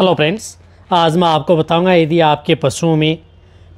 hello friends आज मैं आपको बताऊंगा यदि आपके पशुओं में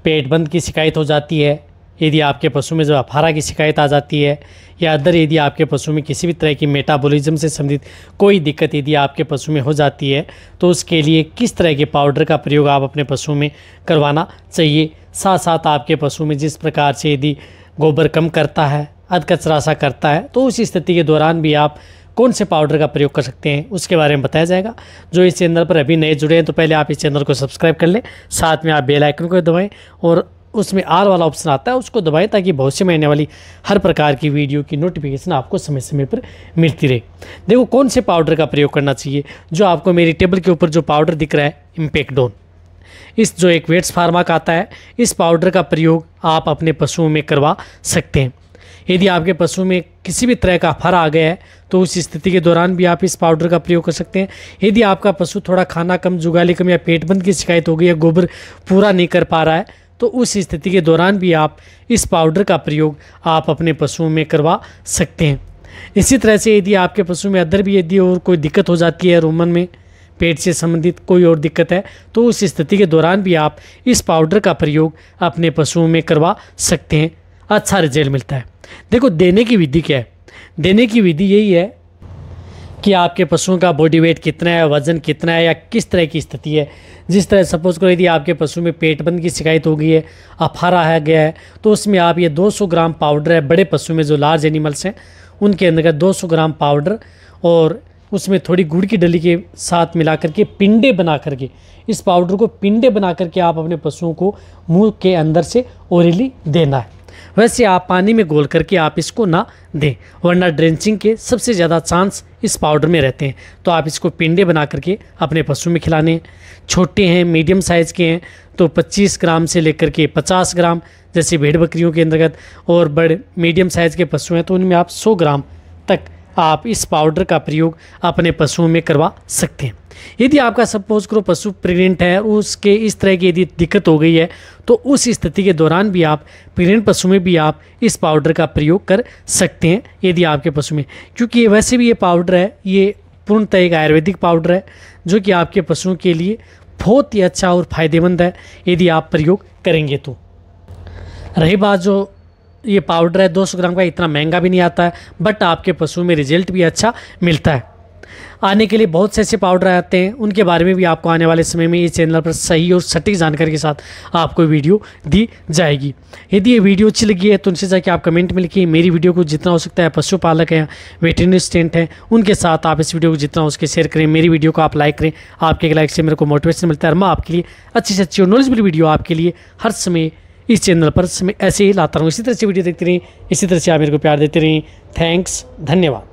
पेट बंद की शिकायत हो जाती है यदि आपके पशु में जवाफारा की शिकायत आ जाती है या अदर यदि आपके पशु में किसी भी तरह की मेटाबॉलिज्म से संबंधित कोई दिक्कत यदि आपके पशु में हो जाती है तो उसके लिए किस तरह के पाउडर का प्रयोग आप अपने पशुओं में करवाना चाहिए साथ साथ आपके पशु में जिस प्रकार से यदि गोबर कम करता है अध कचरा सा करता है तो उस स्थिति के दौरान भी आप कौन से पाउडर का प्रयोग कर सकते हैं उसके बारे में बताया जाएगा जो इस चैनल पर अभी नए जुड़े हैं तो पहले आप इस चैनल को सब्सक्राइब कर लें साथ में आप बेल आइकन को दबाएं और उसमें आर वाला ऑप्शन आता है उसको दबाएं ताकि बहुत से महीने वाली हर प्रकार की वीडियो की नोटिफिकेशन आपको समय समय पर मिलती रहे देखो कौन से पाउडर का प्रयोग करना चाहिए जो आपको मेरी टेबल के ऊपर जो पाउडर दिख रहा है इम्पेक्टोन इस जो एक वेट्स फार्मा का आता है इस पाउडर का प्रयोग आप अपने पशुओं में करवा सकते हैं यदि आपके पशु में किसी भी तरह का फर आ गया है तो उस स्थिति के दौरान भी आप इस पाउडर का प्रयोग कर सकते हैं यदि आपका पशु थोड़ा खाना कम जुगाली कम या पेट बंद की शिकायत हो गई या गोबर पूरा नहीं कर पा रहा है तो उस स्थिति के दौरान भी आप इस पाउडर का प्रयोग आप अपने पशुओं में करवा सकते हैं इसी तरह से यदि आपके पशु में अदर भी यदि और कोई दिक्कत हो जाती है रोमन में पेट से संबंधित कोई और दिक्कत है तो उस स्थिति के दौरान भी आप इस पाउडर का प्रयोग अपने पशुओं में करवा सकते हैं अच्छा रिजल्ट मिलता है देखो देने की विधि क्या है देने की विधि यही है कि आपके पशुओं का बॉडी वेट कितना है वज़न कितना है या किस तरह की स्थिति है जिस तरह सपोज करो यदि आपके पशु में पेट बंद की शिकायत हो गई है अफारा आया गया है तो उसमें आप ये 200 ग्राम पाउडर है बड़े पशु में जो लार्ज एनिमल्स हैं उनके अंदर का 200 ग्राम पाउडर और उसमें थोड़ी गुड़ की डली के साथ मिला करके पिंडे बना करके इस पाउडर को पिंडे बना करके आप अपने पशुओं को मुँह के अंदर से ओरेली देना है वैसे आप पानी में गोल करके आप इसको ना दें वरना ड्रेंचिंग के सबसे ज़्यादा चांस इस पाउडर में रहते हैं तो आप इसको पिंडे बना करके अपने पशु में खिलाने छोटे हैं मीडियम साइज़ के हैं तो 25 ग्राम से लेकर के 50 ग्राम जैसे भेड़ बकरियों के अंतर्गत और बड़े मीडियम साइज़ के पशु हैं तो उनमें आप सौ ग्राम तक आप इस पाउडर का प्रयोग अपने पशुओं में करवा सकते हैं यदि आपका सपोज करो पशु प्रेग्नेंट है उसके इस तरह की यदि दिक्कत हो गई है तो उस स्थिति के दौरान भी आप प्रेग्नेंट पशु में भी आप इस पाउडर का प्रयोग कर सकते हैं यदि आपके पशु में क्योंकि वैसे भी ये पाउडर है ये पूर्णतः एक आयुर्वेदिक पाउडर है जो कि आपके पशुओं के लिए बहुत ही अच्छा और फायदेमंद है यदि आप प्रयोग करेंगे तो रही बात जो ये पाउडर है 200 ग्राम का इतना महंगा भी नहीं आता है बट आपके पशु में रिजल्ट भी अच्छा मिलता है आने के लिए बहुत से ऐसे पाउडर आते हैं उनके बारे में भी आपको आने वाले समय में इस चैनल पर सही और सटीक जानकारी के साथ आपको वीडियो दी जाएगी यदि ये वीडियो अच्छी लगी है तो उनसे जाके आप कमेंट में लिखिए मेरी वीडियो को जितना हो सकता है पशुपालक हैं वेटरनरी स्टेंट हैं उनके साथ आप इस वीडियो को जितना हो सके शेयर करें मेरी वीडियो को आप लाइक करें आपके एक लाइक से मेरे को मोटिवेशन मिलता है और मैं आपके लिए अच्छी से अच्छी और नॉलेजबल वीडियो आपके लिए हर समय इस चैनल पर समय ऐसे ही लाता रहूँ इसी तरह से वीडियो देखते रहें इसी तरह से आप मेरे को प्यार देते रहें थैंक्स धन्यवाद